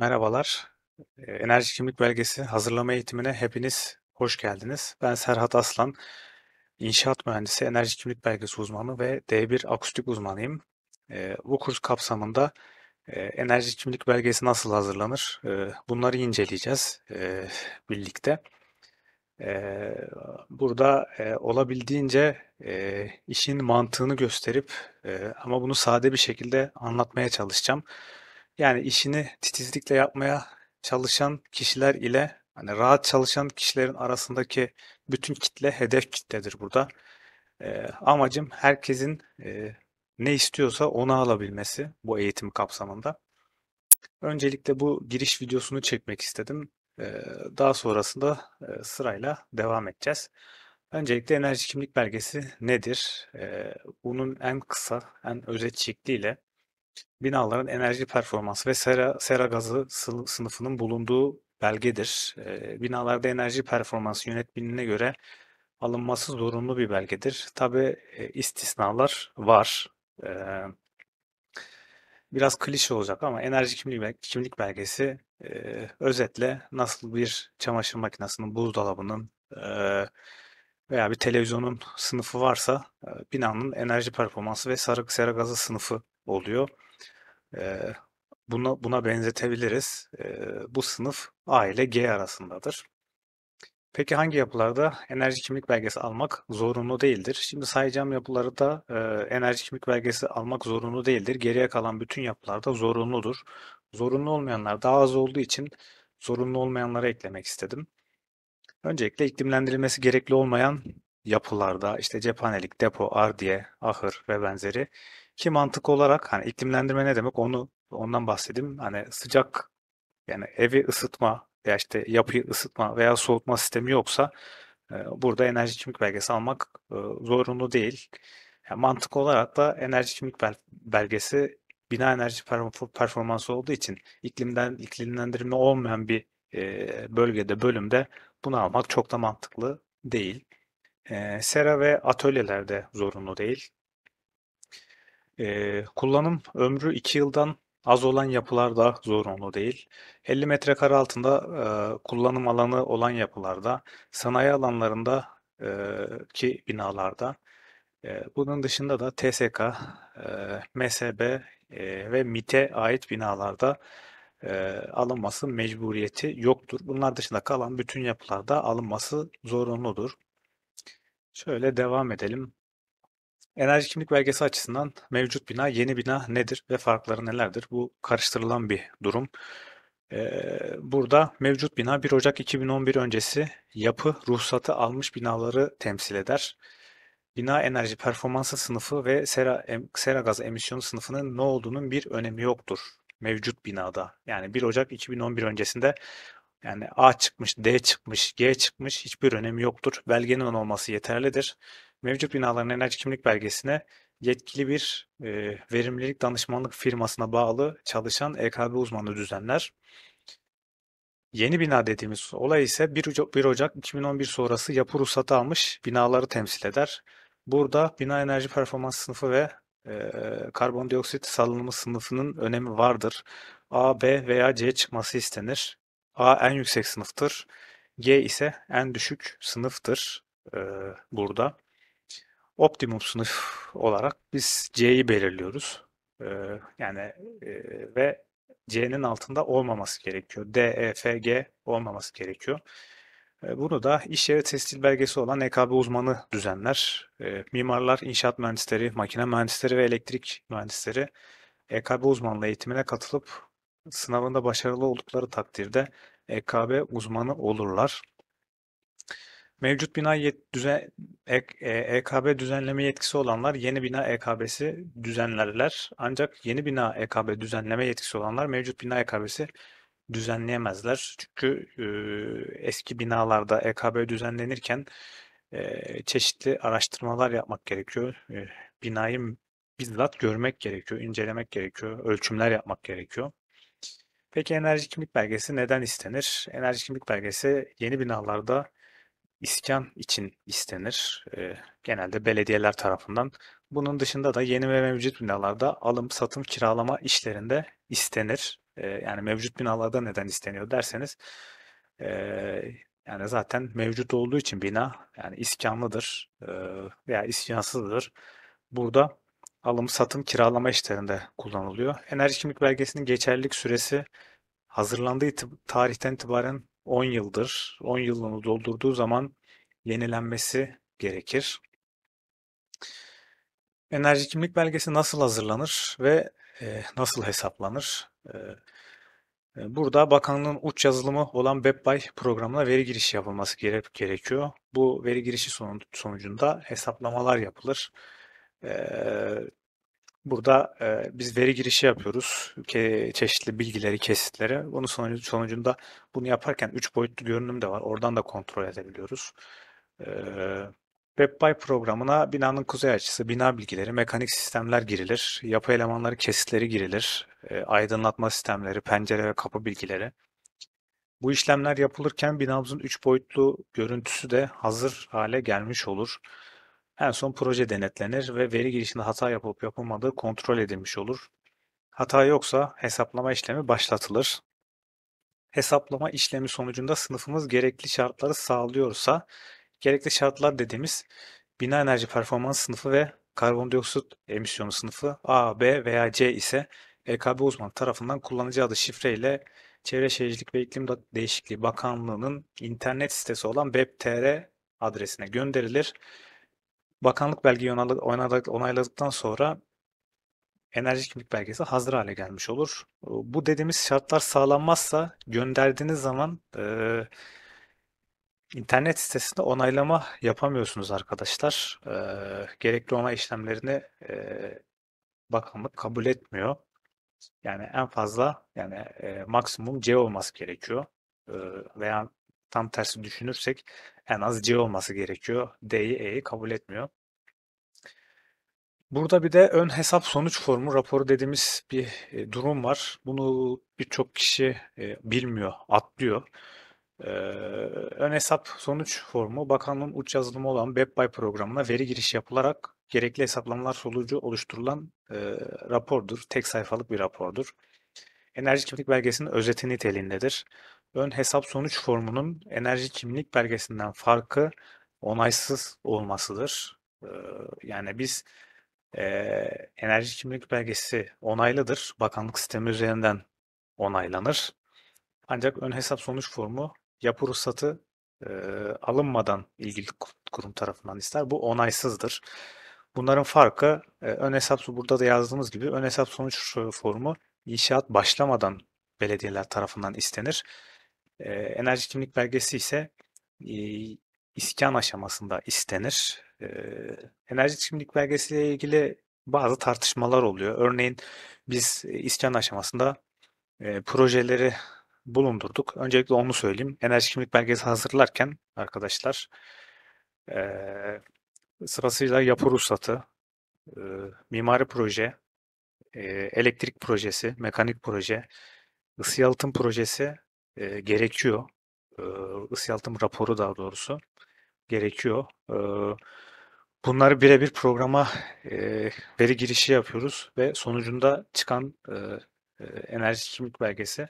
Merhabalar. Ee, enerji Kimlik Belgesi hazırlama eğitimine hepiniz hoş geldiniz. Ben Serhat Aslan, İnşaat Mühendisi, Enerji Kimlik Belgesi uzmanı ve D1 akustik uzmanıyım. Ee, bu kurs kapsamında e, enerji kimlik belgesi nasıl hazırlanır? E, bunları inceleyeceğiz e, birlikte. Ee, burada olabildiğince işin mantığını gösterip ama bunu sade bir şekilde anlatmaya çalışacağım. Yani işini titizlikle yapmaya çalışan kişiler ile hani rahat çalışan kişilerin arasındaki bütün kitle hedef kitledir burada. E, amacım herkesin e, ne istiyorsa onu alabilmesi bu eğitim kapsamında. Öncelikle bu giriş videosunu çekmek istedim. E, daha sonrasında e, sırayla devam edeceğiz. Öncelikle enerji kimlik belgesi nedir? E, bunun en kısa, en özet şekliyle binaların enerji performansı ve sera, sera gazı sınıfının bulunduğu belgedir. E, binalarda enerji performansı yönetmeliğine göre alınması zorunlu bir belgedir. Tabi e, istisnalar var. E, biraz klişe olacak ama enerji kimlik, kimlik belgesi e, özetle nasıl bir çamaşır makinesinin, buzdolabının e, veya bir televizyonun sınıfı varsa e, binanın enerji performansı ve sarık sera gazı sınıfı oluyor. E, buna, buna benzetebiliriz. E, bu sınıf A ile G arasındadır. Peki hangi yapılarda enerji kimlik belgesi almak zorunlu değildir? Şimdi sayacağım yapıları da e, enerji kimlik belgesi almak zorunlu değildir. Geriye kalan bütün yapılarda zorunludur. Zorunlu olmayanlar daha az olduğu için zorunlu olmayanlara eklemek istedim. Öncelikle iklimlendirilmesi gerekli olmayan yapılarda işte cephanelik, depo, ardiye, ahır ve benzeri ki mantık olarak hani iklimlendirme ne demek onu ondan bahsedeyim. Hani sıcak yani evi ısıtma veya işte yapıyı ısıtma veya soğutma sistemi yoksa e, burada enerji kimlik belgesi almak e, zorunlu değil. Yani mantık olarak da enerji kimlik belgesi bina enerji performansı olduğu için iklimden iklimlendirme olmayan bir e, bölgede bölümde bunu almak çok da mantıklı değil. sera ve atölyelerde zorunlu değil. Ee, kullanım ömrü 2 yıldan az olan yapılarda zorunlu değil. 50 metrekare altında e, kullanım alanı olan yapılarda, sanayi alanlarında e, ki binalarda, e, bunun dışında da TSK, e, MSB e, ve MIT'e ait binalarda e, alınması mecburiyeti yoktur. Bunlar dışında kalan bütün yapılarda alınması zorunludur. Şöyle devam edelim. Enerji kimlik belgesi açısından mevcut bina yeni bina nedir ve farkları nelerdir? Bu karıştırılan bir durum. Burada mevcut bina 1 Ocak 2011 öncesi yapı ruhsatı almış binaları temsil eder. Bina enerji performansı sınıfı ve sera, sera gaz emisyonu sınıfının ne olduğunun bir önemi yoktur mevcut binada. Yani 1 Ocak 2011 öncesinde yani A çıkmış, D çıkmış, G çıkmış hiçbir önemi yoktur. Belgenin olması yeterlidir mevcut binaların enerji kimlik belgesine yetkili bir e, verimlilik danışmanlık firmasına bağlı çalışan EKB uzmanı düzenler. Yeni bina dediğimiz olay ise 1 Ocak, 1 Ocak 2011 sonrası yapı ruhsatı almış binaları temsil eder. Burada bina enerji performans sınıfı ve e, karbondioksit salınımı sınıfının önemi vardır. A, B veya C çıkması istenir. A en yüksek sınıftır. G ise en düşük sınıftır e, burada optimum sınıf olarak biz C'yi belirliyoruz. Ee, yani e, ve C'nin altında olmaması gerekiyor. D, E, F, G olmaması gerekiyor. Ee, bunu da iş yeri tescil belgesi olan EKB uzmanı düzenler. Ee, mimarlar, inşaat mühendisleri, makine mühendisleri ve elektrik mühendisleri EKB uzmanlığı eğitimine katılıp sınavında başarılı oldukları takdirde EKB uzmanı olurlar. Mevcut bina yet, düzen, e, EKB e düzenleme yetkisi olanlar yeni bina EKB'si düzenlerler. Ancak yeni bina EKB düzenleme yetkisi olanlar mevcut bina EKB'si düzenleyemezler. Çünkü e, eski binalarda EKB düzenlenirken e, çeşitli araştırmalar yapmak gerekiyor. E, binayı bizzat görmek gerekiyor, incelemek gerekiyor, ölçümler yapmak gerekiyor. Peki enerji kimlik belgesi neden istenir? Enerji kimlik belgesi yeni binalarda iskan için istenir. E, genelde belediyeler tarafından. Bunun dışında da yeni ve mevcut binalarda alım, satım, kiralama işlerinde istenir. E, yani mevcut binalarda neden isteniyor derseniz e, yani zaten mevcut olduğu için bina yani iskanlıdır e, veya iskansızdır. Burada alım, satım, kiralama işlerinde kullanılıyor. Enerji kimlik belgesinin geçerlilik süresi hazırlandığı tarihten itibaren 10 yıldır, 10 yılını doldurduğu zaman yenilenmesi gerekir. Enerji kimlik belgesi nasıl hazırlanır ve e, nasıl hesaplanır? E, e, Burada bakanlığın uç yazılımı olan WebBuy programına veri girişi yapılması gere gerekiyor. Bu veri girişi son sonucunda hesaplamalar yapılır. Ee, Burada e, biz veri girişi yapıyoruz. Ke, çeşitli bilgileri, kesitleri. Bunun sonucu, sonucunda bunu yaparken 3 boyutlu görünüm de var. Oradan da kontrol edebiliyoruz. E, programına binanın kuzey açısı, bina bilgileri, mekanik sistemler girilir. Yapı elemanları, kesitleri girilir. E, aydınlatma sistemleri, pencere ve kapı bilgileri. Bu işlemler yapılırken binamızın 3 boyutlu görüntüsü de hazır hale gelmiş olur. En son proje denetlenir ve veri girişinde hata yapılıp yapılmadığı kontrol edilmiş olur. Hata yoksa hesaplama işlemi başlatılır. Hesaplama işlemi sonucunda sınıfımız gerekli şartları sağlıyorsa, gerekli şartlar dediğimiz bina enerji performans sınıfı ve karbondioksit emisyonu sınıfı A, B veya C ise EKB uzmanı tarafından kullanıcı adı şifreyle Çevre Şehircilik ve İklim Değişikliği Bakanlığı'nın internet sitesi olan web.tr adresine gönderilir Bakanlık belgeyi onayladıktan sonra enerji kimlik belgesi hazır hale gelmiş olur. Ee, bu dediğimiz şartlar sağlanmazsa gönderdiğiniz zaman e, internet sitesinde onaylama yapamıyorsunuz arkadaşlar. E, gerekli onay işlemlerini e, bakanlık kabul etmiyor. Yani en fazla yani e, maksimum C olması gerekiyor e, veya Tam tersi düşünürsek en az C olması gerekiyor. D'yi E'yi kabul etmiyor. Burada bir de ön hesap sonuç formu raporu dediğimiz bir e, durum var. Bunu birçok kişi e, bilmiyor, atlıyor. E, ön hesap sonuç formu bakanlığın uç yazılımı olan BepBay programına veri giriş yapılarak gerekli hesaplamalar sonucu oluşturulan rapordur. Tek sayfalık bir rapordur. Enerji kimlik belgesinin özeti niteliğindedir ön hesap sonuç formunun enerji kimlik belgesinden farkı onaysız olmasıdır. Ee, yani biz e, enerji kimlik belgesi onaylıdır. Bakanlık sistemi üzerinden onaylanır. Ancak ön hesap sonuç formu yapı ruhsatı e, alınmadan ilgili kurum tarafından ister. Bu onaysızdır. Bunların farkı e, ön hesap burada da yazdığımız gibi ön hesap sonuç formu inşaat başlamadan belediyeler tarafından istenir. E, enerji kimlik belgesi ise e, iskan aşamasında istenir. E, enerji kimlik belgesiyle ilgili bazı tartışmalar oluyor. Örneğin biz iskan aşamasında e, projeleri bulundurduk. Öncelikle onu söyleyeyim. Enerji kimlik belgesi hazırlarken arkadaşlar e, sırasıyla yapı ruhsatı, e, mimari proje, e, elektrik projesi, mekanik proje, ısı yalıtım projesi e, gerekiyor. E, ısı yalıtım raporu daha doğrusu gerekiyor. E, bunları birebir programa e, veri girişi yapıyoruz ve sonucunda çıkan e, enerji kimlik belgesi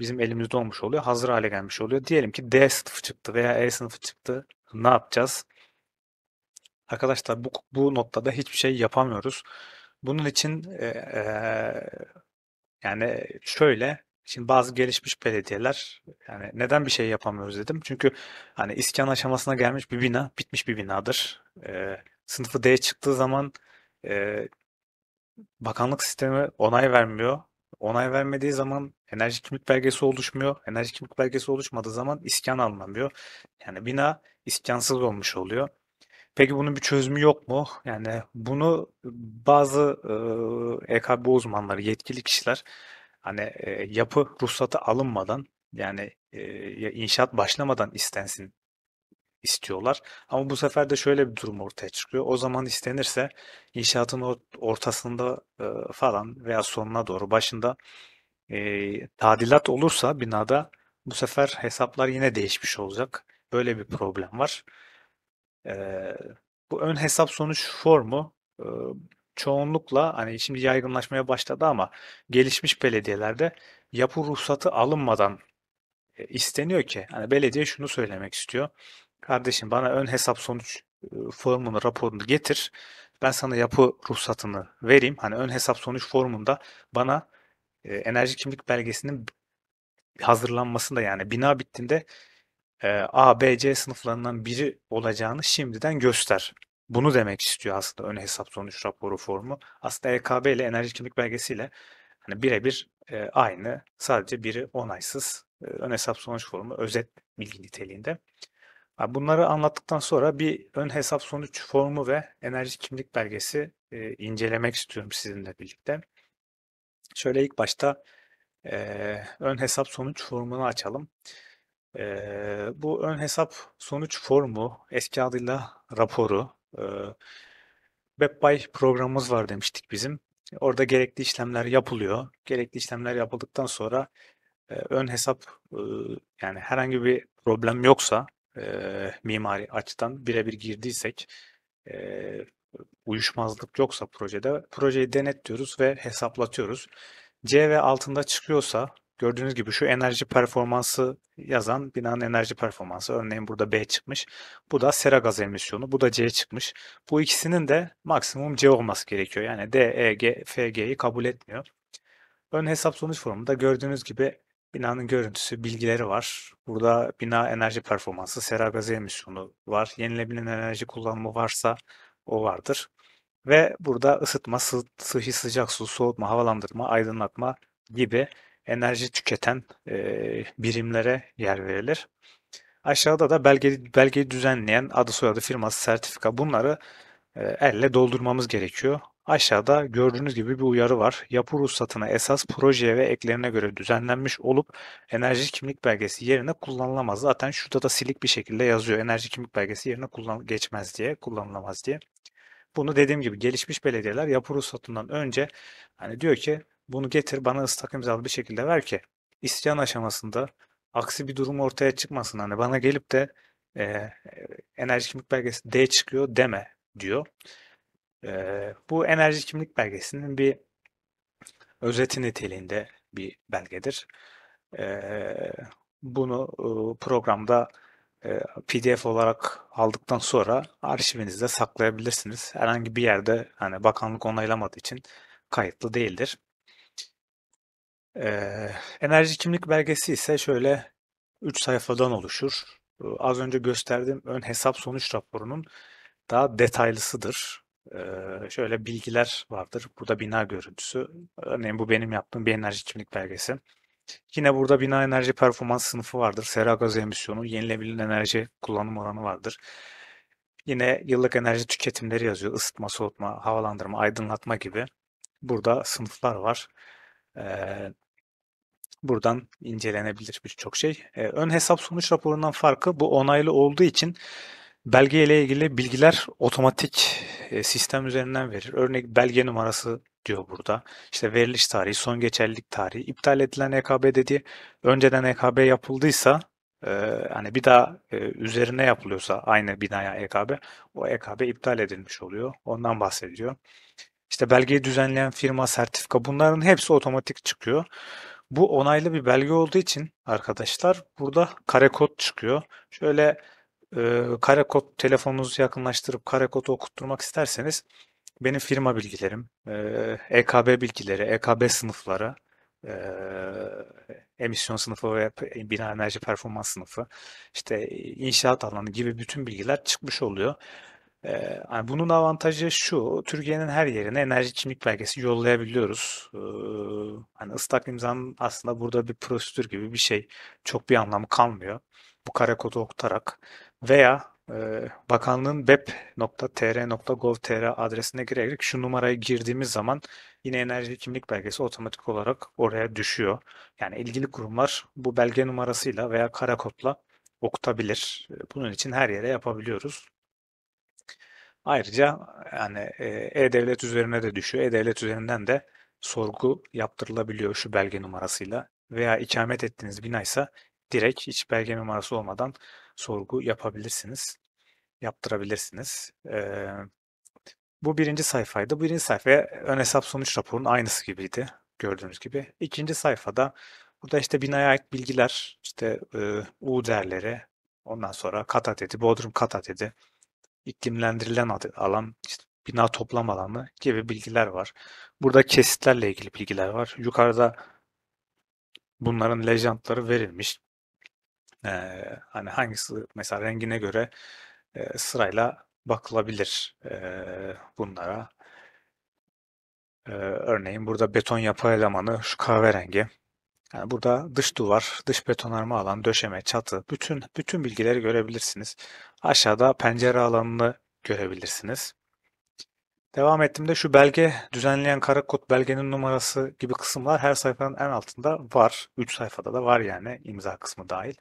bizim elimizde olmuş oluyor. Hazır hale gelmiş oluyor. Diyelim ki D sınıfı çıktı veya E sınıfı çıktı. Ne yapacağız? Arkadaşlar bu, bu noktada hiçbir şey yapamıyoruz. Bunun için e, e, yani şöyle Şimdi bazı gelişmiş belediyeler yani neden bir şey yapamıyoruz dedim. Çünkü hani iskan aşamasına gelmiş bir bina bitmiş bir binadır. E, sınıfı D çıktığı zaman e, bakanlık sistemi onay vermiyor. Onay vermediği zaman enerji kimlik belgesi oluşmuyor. Enerji kimlik belgesi oluşmadığı zaman iskan alınamıyor. Yani bina iskansız olmuş oluyor. Peki bunun bir çözümü yok mu? Yani bunu bazı e, EKB uzmanları, yetkili kişiler hani e, yapı ruhsatı alınmadan yani e, inşaat başlamadan istensin istiyorlar. Ama bu sefer de şöyle bir durum ortaya çıkıyor. O zaman istenirse inşaatın ortasında e, falan veya sonuna doğru başında e, tadilat olursa binada bu sefer hesaplar yine değişmiş olacak. Böyle bir problem var. E, bu ön hesap sonuç formu e, çoğunlukla hani şimdi yaygınlaşmaya başladı ama gelişmiş belediyelerde yapı ruhsatı alınmadan e, isteniyor ki hani belediye şunu söylemek istiyor. Kardeşim bana ön hesap sonuç e, formunu raporunu getir. Ben sana yapı ruhsatını vereyim. Hani ön hesap sonuç formunda bana e, enerji kimlik belgesinin hazırlanmasında yani bina bittiğinde A, B, C sınıflarından biri olacağını şimdiden göster. Bunu demek istiyor aslında ön hesap sonuç raporu formu. Aslında EKB ile enerji kimlik belgesiyle hani birebir e, aynı. Sadece biri onaysız e, ön hesap sonuç formu özet bilgi niteliğinde. Bunları anlattıktan sonra bir ön hesap sonuç formu ve enerji kimlik belgesi e, incelemek istiyorum sizinle birlikte. Şöyle ilk başta e, ön hesap sonuç formunu açalım. E, bu ön hesap sonuç formu eski adıyla raporu ee, WebBuy programımız var demiştik bizim. Orada gerekli işlemler yapılıyor. Gerekli işlemler yapıldıktan sonra e, ön hesap e, yani herhangi bir problem yoksa e, mimari açıdan birebir girdiysek uyuşmazlık yoksa projede projeyi denetliyoruz ve hesaplatıyoruz. C ve altında çıkıyorsa Gördüğünüz gibi şu enerji performansı yazan binanın enerji performansı. Örneğin burada B çıkmış. Bu da sera gaz emisyonu. Bu da C çıkmış. Bu ikisinin de maksimum C olması gerekiyor. Yani D, E, G, F, G'yi kabul etmiyor. Ön hesap sonuç formunda gördüğünüz gibi binanın görüntüsü, bilgileri var. Burada bina enerji performansı, sera gaz emisyonu var. Yenilebilen enerji kullanımı varsa o vardır. Ve burada ısıtma, sı sıhhi sıcak su, soğutma, havalandırma, aydınlatma gibi enerji tüketen e, birimlere yer verilir. Aşağıda da belge, belgeyi düzenleyen adı soyadı firması sertifika bunları e, elle doldurmamız gerekiyor. Aşağıda gördüğünüz gibi bir uyarı var. Yapı ruhsatına esas projeye ve eklerine göre düzenlenmiş olup enerji kimlik belgesi yerine kullanılamaz. Zaten şurada da silik bir şekilde yazıyor. Enerji kimlik belgesi yerine kullan geçmez diye, kullanılamaz diye. Bunu dediğim gibi gelişmiş belediyeler yapı ruhsatından önce hani diyor ki bunu getir bana ıslak imzalı bir şekilde ver ki isyan aşamasında aksi bir durum ortaya çıkmasın. Hani bana gelip de e, enerji kimlik belgesi D çıkıyor deme diyor. E, bu enerji kimlik belgesinin bir özeti niteliğinde bir belgedir. E, bunu e, programda PDF olarak aldıktan sonra arşivinizde saklayabilirsiniz. Herhangi bir yerde hani bakanlık onaylamadığı için kayıtlı değildir. Ee, enerji kimlik belgesi ise şöyle 3 sayfadan oluşur. az önce gösterdiğim ön hesap sonuç raporunun daha detaylısıdır. Ee, şöyle bilgiler vardır. Burada bina görüntüsü. Örneğin bu benim yaptığım bir enerji kimlik belgesi. Yine burada bina enerji performans sınıfı vardır. Sera gazı emisyonu, yenilebilir enerji kullanım oranı vardır. Yine yıllık enerji tüketimleri yazıyor. Isıtma, soğutma, havalandırma, aydınlatma gibi. Burada sınıflar var buradan incelenebilir birçok şey. ön hesap sonuç raporundan farkı bu onaylı olduğu için belgeyle ilgili bilgiler otomatik sistem üzerinden verir. Örnek belge numarası diyor burada. İşte veriliş tarihi, son geçerlilik tarihi, iptal edilen EKB dediği önceden EKB yapıldıysa e, hani bir daha üzerine yapılıyorsa aynı binaya EKB o EKB iptal edilmiş oluyor. Ondan bahsediyor. İşte belgeyi düzenleyen firma, sertifika bunların hepsi otomatik çıkıyor. Bu onaylı bir belge olduğu için arkadaşlar burada kare kod çıkıyor. Şöyle e, kare kod telefonunuzu yakınlaştırıp kare kodu okutturmak isterseniz benim firma bilgilerim, e, EKB bilgileri, EKB sınıfları, e, emisyon sınıfı ve bina enerji performans sınıfı, işte inşaat alanı gibi bütün bilgiler çıkmış oluyor yani ee, bunun avantajı şu, Türkiye'nin her yerine enerji kimlik belgesi yollayabiliyoruz. Ee, hani ıslak imzanın aslında burada bir prosedür gibi bir şey. Çok bir anlamı kalmıyor. Bu kare kodu okutarak veya e, bakanlığın bep.tr.gov.tr adresine girerek şu numarayı girdiğimiz zaman yine enerji kimlik belgesi otomatik olarak oraya düşüyor. Yani ilgili kurumlar bu belge numarasıyla veya kara kodla okutabilir. Bunun için her yere yapabiliyoruz. Ayrıca yani e-devlet üzerine de düşüyor. E-devlet üzerinden de sorgu yaptırılabiliyor şu belge numarasıyla veya ikamet ettiğiniz binaysa direkt hiç belge numarası olmadan sorgu yapabilirsiniz. Yaptırabilirsiniz. Ee, bu birinci sayfaydı. Birinci sayfaya ön hesap sonuç raporunun aynısı gibiydi gördüğünüz gibi. İkinci sayfada burada işte binaya ait bilgiler, işte e, U değerleri, ondan sonra kat adedi, bodrum kat adedi, iklimlendirilen alan, işte bina toplam alanı gibi bilgiler var. Burada kesitlerle ilgili bilgiler var. Yukarıda bunların lejantları verilmiş. Ee, hani hangisi mesela rengine göre e, sırayla bakılabilir e, bunlara. E, örneğin burada beton yapı elemanı şu kahverengi. Yani burada dış duvar, dış betonarme alan, döşeme, çatı bütün bütün bilgileri görebilirsiniz. Aşağıda pencere alanını görebilirsiniz. Devam ettim de şu belge düzenleyen karakod belgenin numarası gibi kısımlar her sayfanın en altında var. 3 sayfada da var yani imza kısmı dahil.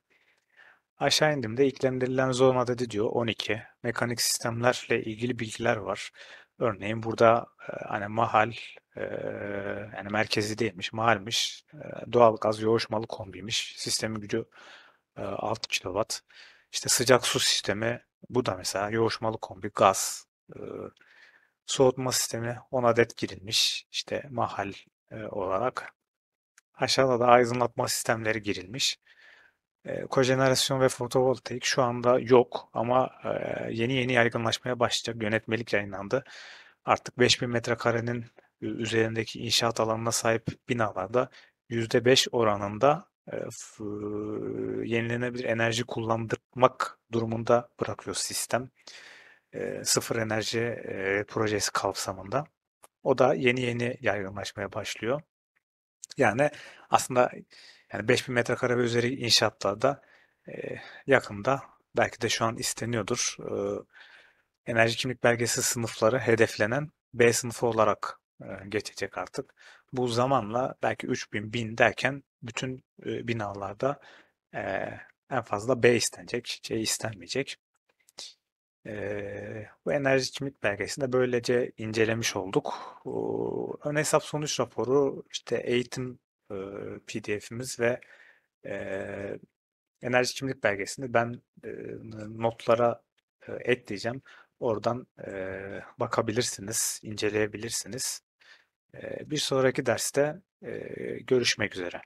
Aşağı indiğimde iklimlendirilen zon adedi diyor 12. Mekanik sistemlerle ilgili bilgiler var. Örneğin burada e, hani mahal, ee, yani merkezi değilmiş, malmış, e, doğal gaz yoğuşmalı kombiymiş. Sistemin gücü e, 6 kW. İşte sıcak su sistemi bu da mesela yoğuşmalı kombi gaz. E, soğutma sistemi 10 adet girilmiş. İşte mahal e, olarak. Aşağıda da aydınlatma sistemleri girilmiş. E, kojenerasyon ve fotovoltaik şu anda yok ama e, yeni yeni yaygınlaşmaya başlayacak. Yönetmelik yayınlandı. Artık 5000 metrekarenin üzerindeki inşaat alanına sahip binalarda %5 oranında e, yenilenebilir enerji kullandırmak durumunda bırakıyor sistem. E, sıfır enerji e, projesi kapsamında. O da yeni yeni yaygınlaşmaya başlıyor. Yani aslında yani 5000 metrekare ve üzeri inşaatlarda yakında belki de şu an isteniyordur enerji kimlik belgesi sınıfları hedeflenen B sınıfı olarak e, geçecek artık. Bu zamanla belki 3000, bin derken bütün e, binalarda e, en fazla B istenecek, C istenmeyecek. bu enerji kimlik belgesinde böylece incelemiş olduk. ön hesap sonuç raporu, işte eğitim e, PDF'imiz ve enerji kimlik belgesini ben notlara ekleyeceğim. Oradan e, bakabilirsiniz, inceleyebilirsiniz. Bir sonraki derste görüşmek üzere.